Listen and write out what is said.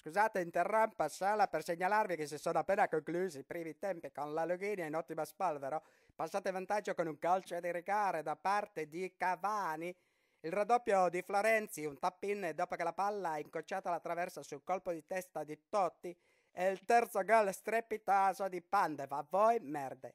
Scusate, interrompo sala per segnalarvi che si sono appena conclusi i primi tempi con la Lughini in ottimo spolvero. Passate vantaggio con un calcio di rigore da parte di Cavani. Il raddoppio di Florenzi, un tap-in dopo che la palla ha incocciato la traversa sul colpo di testa di Totti. E il terzo gol strepitoso di Pandeva. A voi, merde.